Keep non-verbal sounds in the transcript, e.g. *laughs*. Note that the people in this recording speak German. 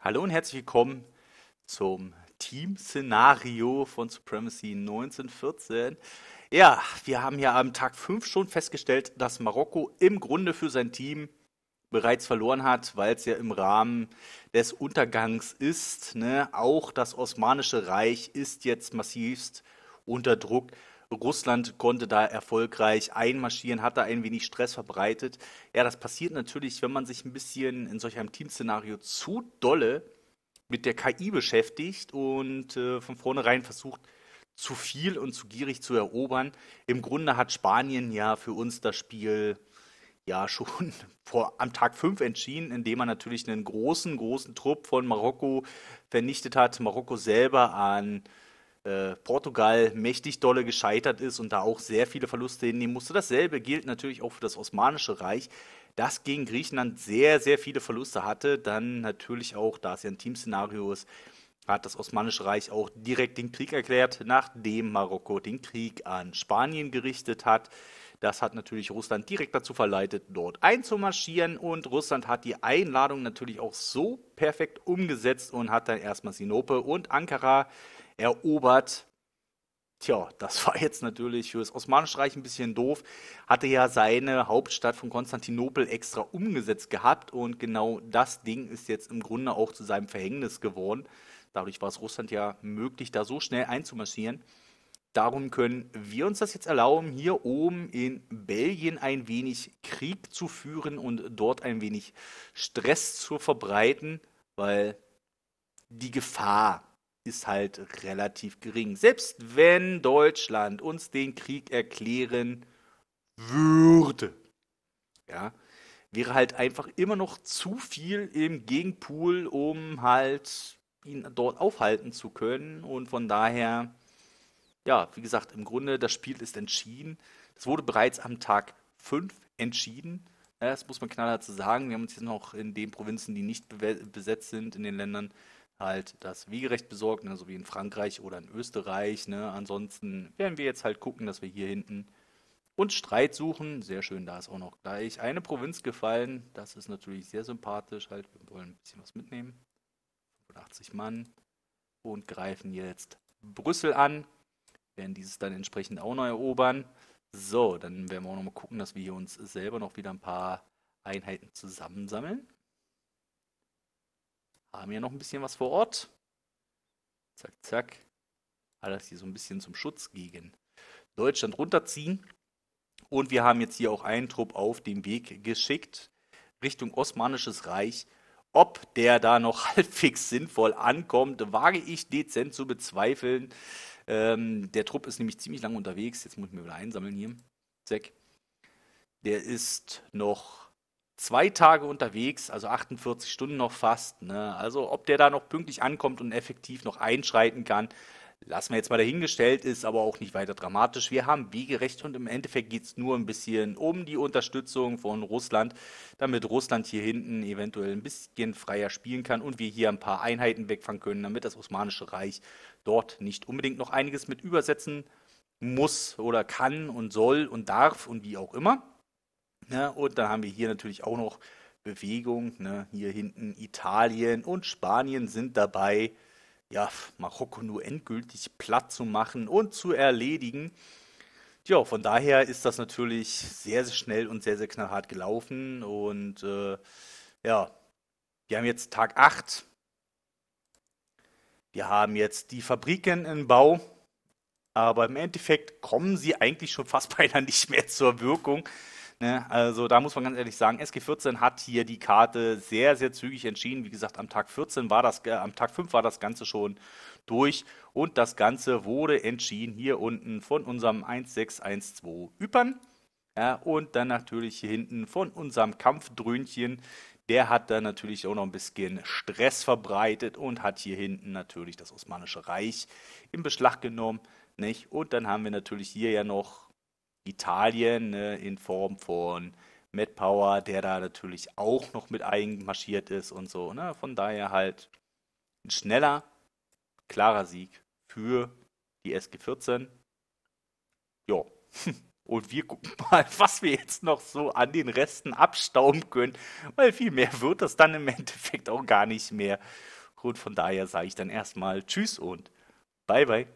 Hallo und herzlich willkommen zum Team-Szenario von Supremacy 1914. Ja, wir haben ja am Tag 5 schon festgestellt, dass Marokko im Grunde für sein Team bereits verloren hat, weil es ja im Rahmen des Untergangs ist. Ne? Auch das Osmanische Reich ist jetzt massivst unter Druck. Russland konnte da erfolgreich einmarschieren, hat da ein wenig Stress verbreitet. Ja, das passiert natürlich, wenn man sich ein bisschen in solch einem Teamszenario zu dolle mit der KI beschäftigt und äh, von vornherein versucht, zu viel und zu gierig zu erobern. Im Grunde hat Spanien ja für uns das Spiel ja *laughs* schon vor, am Tag 5 entschieden, indem man natürlich einen großen, großen Trupp von Marokko vernichtet hat. Marokko selber an äh, Portugal mächtig dolle gescheitert ist und da auch sehr viele Verluste hinnehmen musste. Dasselbe gilt natürlich auch für das Osmanische Reich, das gegen Griechenland sehr, sehr viele Verluste hatte. Dann natürlich auch, da es ja ein Teamszenario ist, hat das Osmanische Reich auch direkt den Krieg erklärt, nachdem Marokko den Krieg an Spanien gerichtet hat. Das hat natürlich Russland direkt dazu verleitet, dort einzumarschieren. Und Russland hat die Einladung natürlich auch so perfekt umgesetzt und hat dann erstmal Sinope und Ankara erobert. Tja, das *laughs* war jetzt natürlich für das Osmanische Reich ein bisschen doof. Hatte ja seine Hauptstadt von Konstantinopel extra umgesetzt gehabt und genau das Ding ist jetzt im Grunde auch zu seinem Verhängnis geworden. Dadurch war es Russland ja möglich, da so schnell einzumarschieren. Darum können wir uns das jetzt erlauben, hier oben in Belgien ein wenig Krieg zu führen und dort ein wenig Stress zu verbreiten, weil die Gefahr ist halt relativ gering. Selbst wenn Deutschland uns den Krieg erklären würde, ja, wäre halt einfach immer noch zu viel im Gegenpool, um halt ihn dort aufhalten zu können. Und von daher, ja, wie gesagt, im Grunde, das Spiel ist entschieden. Es wurde bereits am Tag 5 entschieden. Das muss man knallhart zu sagen. Wir haben uns jetzt noch in den Provinzen, die nicht besetzt sind, in den Ländern, halt das Wiegerecht besorgt, ne, so wie in Frankreich oder in Österreich. Ne. Ansonsten werden wir jetzt halt gucken, dass wir hier hinten uns Streit suchen. Sehr schön, da ist auch noch gleich eine Provinz gefallen. Das ist natürlich sehr sympathisch. Halt, wir wollen ein bisschen was mitnehmen. 85 Mann und greifen jetzt Brüssel an. Werden dieses dann entsprechend auch noch erobern. So, dann werden wir auch noch mal gucken, dass wir hier uns selber noch wieder ein paar Einheiten zusammensammeln. Haben hier noch ein bisschen was vor Ort. Zack, zack. Alles hier so ein bisschen zum Schutz gegen Deutschland runterziehen. Und wir haben jetzt hier auch einen Trupp auf den Weg geschickt Richtung Osmanisches Reich. Ob der da noch *laughs* halbwegs sinnvoll ankommt, wage ich dezent zu bezweifeln. Ähm, der Trupp ist nämlich ziemlich lange unterwegs. Jetzt muss ich mir wieder einsammeln hier. Zack. Der ist noch zwei Tage unterwegs, also 48 Stunden noch fast. Ne? Also ob der da noch pünktlich ankommt und effektiv noch einschreiten kann, lassen wir jetzt mal dahingestellt, ist aber auch nicht weiter dramatisch. Wir haben Wegerecht und im Endeffekt geht es nur ein bisschen um die Unterstützung von Russland, damit Russland hier hinten eventuell ein bisschen freier spielen kann und wir hier ein paar Einheiten wegfangen können, damit das Osmanische Reich dort nicht unbedingt noch einiges mit übersetzen muss oder kann und soll und darf und wie auch immer. Ne? Und dann haben wir hier natürlich auch noch Bewegung. Ne? Hier hinten Italien und Spanien sind dabei, ja, Marokko nur endgültig platt zu machen und zu erledigen. Ja, von daher ist das natürlich sehr, sehr schnell und sehr, sehr knallhart gelaufen. Und äh, ja, wir haben jetzt Tag 8. Wir haben jetzt die Fabriken im Bau. Aber im Endeffekt kommen sie eigentlich schon fast *laughs* beinahe nicht mehr zur Wirkung. Ne? Also da muss man ganz ehrlich sagen, SG14 hat hier die Karte sehr, sehr zügig entschieden. Wie gesagt, am Tag 14 war das, äh, am Tag 5 war das Ganze schon durch und das Ganze wurde entschieden hier unten von unserem 1612 Ypern. Ja, und dann natürlich hier hinten von unserem Kampfdröhnchen. Der hat dann natürlich auch noch ein bisschen Stress verbreitet und hat hier hinten natürlich das Osmanische Reich in Beschlag genommen. Nicht? Und dann haben wir natürlich hier ja noch Italien ne, in Form von Matt Power, der da natürlich auch noch mit eingemarschiert ist und so. Ne? Von daher halt ein schneller, klarer Sieg für die SG14. Ja. *laughs* Und wir gucken mal, was wir jetzt noch so an den Resten abstauben können, weil viel mehr wird das dann im Endeffekt auch gar nicht mehr. Und von daher sage ich dann erstmal Tschüss und Bye bye.